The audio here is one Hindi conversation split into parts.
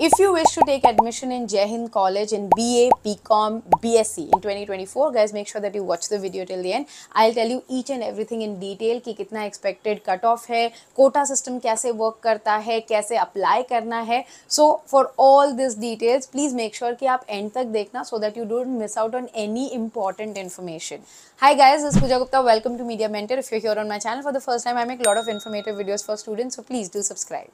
If you wish to take admission in Jahin College in BA, BCom, BSc in 2024, guys, make sure that you watch the video till the end. I'll tell you each and everything in detail कि कितना expected cut off है, quota system कैसे work करता है, कैसे apply करना है. So for all these details, please make sure कि आप end तक देखना so that you don't miss out on any important information. Hi guys, this is Pooja Gupta. Welcome to Media Mentor. If you're here on my channel for the first time, I make a lot of informative videos for students, so please do subscribe.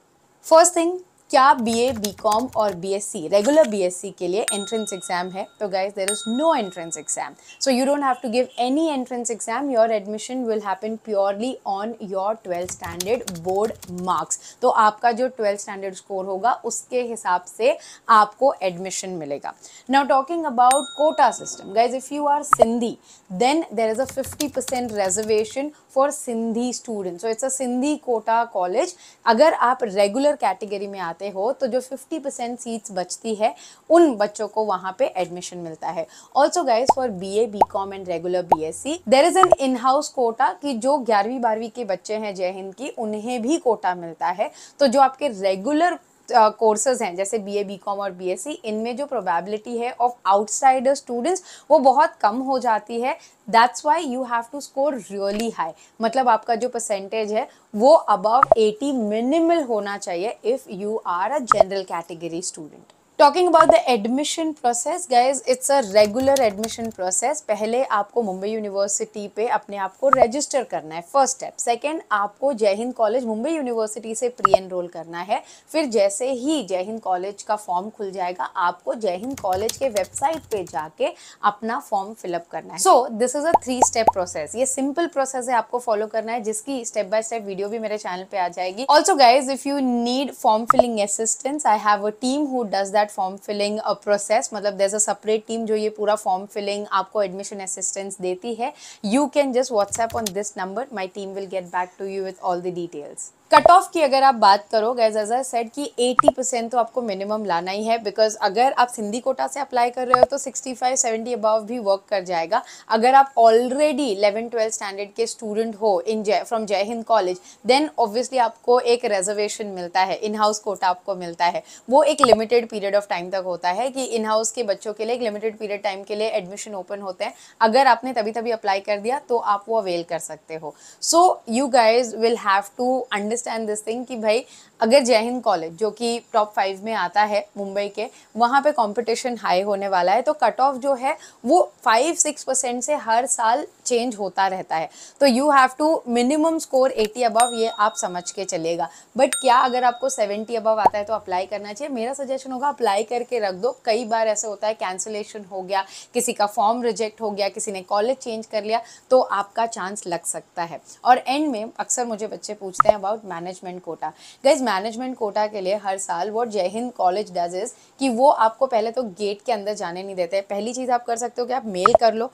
First thing, क्या बी ए बी कॉम और B S C regular B S C के लिए एंट्रेंस एग्जाम है तो guys there is no entrance exam so you don't have to give any entrance exam your admission will happen purely on your twelfth standard board marks तो आपका जो ट्वेल्थ स्टैंडर्ड स्कोर होगा उसके हिसाब से आपको एडमिशन मिलेगा now talking about quota system guys if you are Sindhi then there is a fifty percent reservation for Sindhi student so it's a Sindhi quota college अगर आप रेगुलर कैटेगरी में आते करते हो तो जो 50 परसेंट सीट्स बचती है उन बच्चों को वहां पे एडमिशन मिलता है also guys for B A B com and regular B S C there is an in house quota कि जो ग्यारहवीं बारहवीं के बच्चे हैं जय हिंद की उन्हें भी कोटा मिलता है तो जो आपके रेगुलर कोर्सेज हैं जैसे बी ए बी कॉम और बी एस सी इनमें जो प्रोबेबिलिटी है ऑफ आउटसाइडर स्टूडेंट्स वो बहुत कम हो जाती है that's why you have to score really high मतलब आपका जो परसेंटेज है वो अबव एटी मिनिमल होना चाहिए if you are a general category student talking about the admission process guys it's a regular admission process पहले आपको मुंबई यूनिवर्सिटी पे अपने आप को रजिस्टर करना है फर्स्ट स्टेप सेकेंड आपको जय हिंद कॉलेज मुंबई यूनिवर्सिटी से प्री एनरोल करना है फिर जैसे ही जय हिंद कॉलेज का फॉर्म खुल जाएगा आपको जय हिंद कॉलेज के वेबसाइट पे जाके अपना फॉर्म फिलअप करना है so this is a three step process ये सिंपल प्रोसेस है आपको फॉलो करना है जिसकी स्टेप बाय स्टेप वीडियो भी मेरे चैनल पे आ जाएगी also guys if you need form filling assistance I have a team who does that that form filling process मतलब देर अ सेपरेट टीम जो ये पूरा फॉर्म फिलिंग आपको एडमिशन असिस्टेंस देती है you can just WhatsApp on this number my team will get back to you with all the details cut off की अगर आप बात करो गैज एज सेट कि 80 परसेंट तो आपको मिनिमम लाना ही है बिकॉज अगर आप सिंधी कोटा से अप्लाई कर रहे हो तो 65 70 अबाव भी वर्क कर जाएगा अगर आप ऑलरेडी 11 ट्वेल्थ स्टैंडर्ड के स्टूडेंट हो इन जय फ्रॉम जय हिंद कॉलेज देन ऑब्वियसली आपको एक रिजर्वेशन मिलता है इन हाउस कोटा आपको मिलता है वो एक लिमिटेड पीरियड ऑफ टाइम तक होता है कि इन हाउस के बच्चों के लिए एक लिमिटेड पीरियड टाइम के लिए एडमिशन ओपन होते हैं अगर आपने तभी तभी अप्लाई कर दिया तो आप वो अवेल कर सकते हो so you guys will have to under understand this thing कि भाई अगर जय हिंद कॉलेज जो कि टॉप फाइव में आता है मुंबई के वहाँ पे कंपटीशन हाई होने वाला है तो कट ऑफ जो है वो फाइव सिक्स परसेंट से हर साल चेंज होता रहता है तो you have to minimum score eighty above ये आप समझ के चलेगा बट क्या अगर आपको सेवेंटी अबव आता है तो अप्लाई करना चाहिए मेरा सजेशन होगा अप्लाई करके रख दो कई बार ऐसा होता है कैंसिलेशन हो गया किसी का फॉर्म रिजेक्ट हो गया किसी ने कॉलेज चेंज कर लिया तो आपका चांस लग सकता है और एंड में अक्सर मुझे बच्चे पूछते हैं about management quota guys management quota के लिए हर साल वो जय हिंद कॉलेज डज इज कि वो आपको पहले तो गेट के अंदर जाने नहीं देते पहली चीज़ आप कर सकते हो कि आप मेल कर लो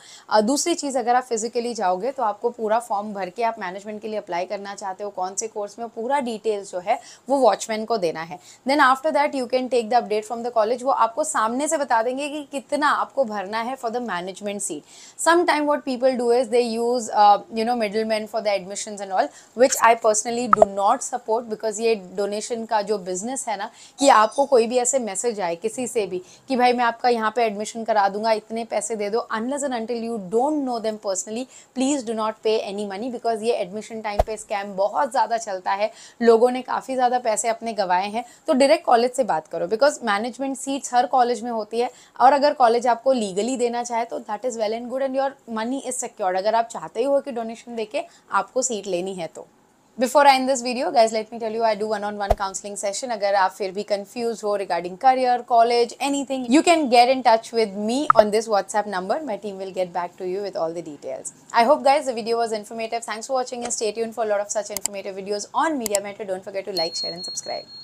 दूसरी चीज़ अगर आप फिजिकली जाओगे तो आपको पूरा फॉर्म भर के आप मैनेजमेंट के लिए अप्लाई करना चाहते हो कौन से कोर्स में पूरा डिटेल्स जो है वो वॉचमैन को देना है then after that you can take the update from the college वो आपको सामने से बता देंगे कि कितना आपको भरना है for the management seat some time what people do is they use you know middle man for the admission and all which I personally do not not support because ये डोनेशन का जो बिज़नेस है ना कि आपको कोई भी ऐसे मैसेज आए किसी से भी कि भाई मैं आपका यहाँ पे एडमिशन करा दूंगा इतने पैसे दे दो unless and until you don't know them personally please do not pay any money because ये एडमिशन टाइम पे स्कैम बहुत ज़्यादा चलता है लोगों ने काफ़ी ज़्यादा पैसे अपने गंवाए हैं तो डायरेक्ट कॉलेज से बात करो बिकॉज मैनेजमेंट सीट्स हर कॉलेज में होती है और अगर कॉलेज आपको लीगली देना चाहे तो that is well and good and your money is secured अगर आप चाहते ही हो कि डोनेशन दे आपको सीट लेनी है तो before I in this video guys let me tell you I do one on one counselling session अगर आप फिर भी कंफ्यूज हो regarding career college anything you can get in touch with me on this WhatsApp number my team will get back to you with all the details I hope guys the video was informative thanks for watching and stay tune for lot of such informative videos on media matter don't forget to like share and subscribe